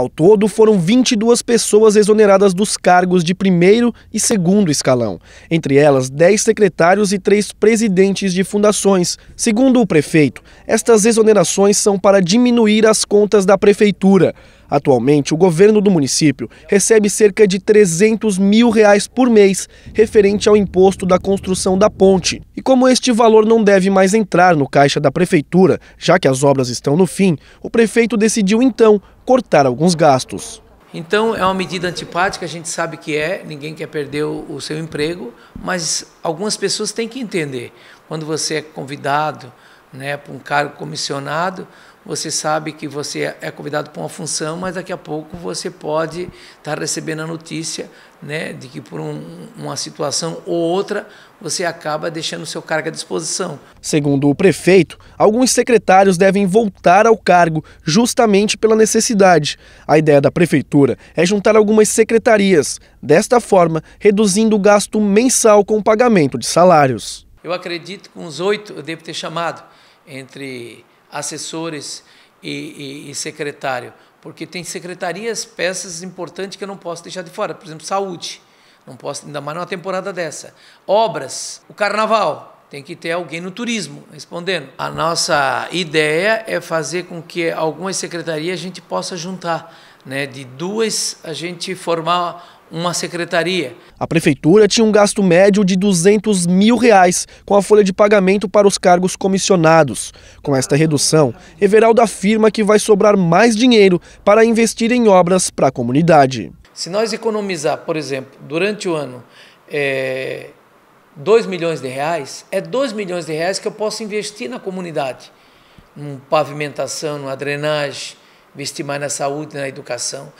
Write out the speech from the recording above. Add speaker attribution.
Speaker 1: Ao todo, foram 22 pessoas exoneradas dos cargos de primeiro e segundo escalão, entre elas 10 secretários e 3 presidentes de fundações. Segundo o prefeito, estas exonerações são para diminuir as contas da prefeitura. Atualmente, o governo do município recebe cerca de 300 mil reais por mês, referente ao imposto da construção da ponte. E como este valor não deve mais entrar no caixa da prefeitura, já que as obras estão no fim, o prefeito decidiu então cortar alguns gastos.
Speaker 2: Então é uma medida antipática, a gente sabe que é, ninguém quer perder o, o seu emprego, mas algumas pessoas têm que entender. Quando você é convidado né, para um cargo comissionado, você sabe que você é convidado para uma função, mas daqui a pouco você pode estar tá recebendo a notícia né, de que por um, uma situação ou outra você acaba deixando o seu cargo à disposição.
Speaker 1: Segundo o prefeito, alguns secretários devem voltar ao cargo justamente pela necessidade. A ideia da prefeitura é juntar algumas secretarias, desta forma reduzindo o gasto mensal com o pagamento de salários.
Speaker 2: Eu acredito que uns oito eu devo ter chamado, entre assessores e, e, e secretário, porque tem secretarias, peças importantes que eu não posso deixar de fora, por exemplo, saúde. Não posso, ainda mais numa temporada dessa. Obras, o carnaval, tem que ter alguém no turismo respondendo. A nossa ideia é fazer com que algumas secretarias a gente possa juntar, né? De duas a gente formar uma secretaria.
Speaker 1: A prefeitura tinha um gasto médio de 200 mil reais com a folha de pagamento para os cargos comissionados. Com esta redução, Everaldo afirma que vai sobrar mais dinheiro para investir em obras para a comunidade.
Speaker 2: Se nós economizar, por exemplo, durante o ano é, 2 milhões de reais, é 2 milhões de reais que eu posso investir na comunidade. Em pavimentação, numa drenagem, investir mais na saúde, na educação.